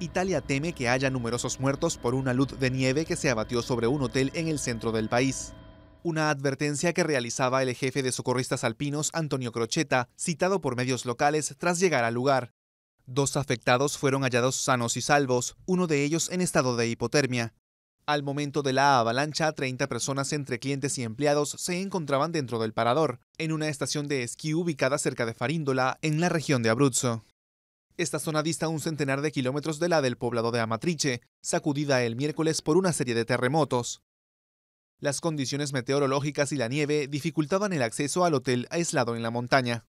Italia teme que haya numerosos muertos por una luz de nieve que se abatió sobre un hotel en el centro del país. Una advertencia que realizaba el jefe de socorristas alpinos, Antonio Crocheta, citado por medios locales tras llegar al lugar. Dos afectados fueron hallados sanos y salvos, uno de ellos en estado de hipotermia. Al momento de la avalancha, 30 personas entre clientes y empleados se encontraban dentro del parador, en una estación de esquí ubicada cerca de Faríndola, en la región de Abruzzo. Esta zona dista un centenar de kilómetros de la del poblado de Amatrice, sacudida el miércoles por una serie de terremotos. Las condiciones meteorológicas y la nieve dificultaban el acceso al hotel aislado en la montaña.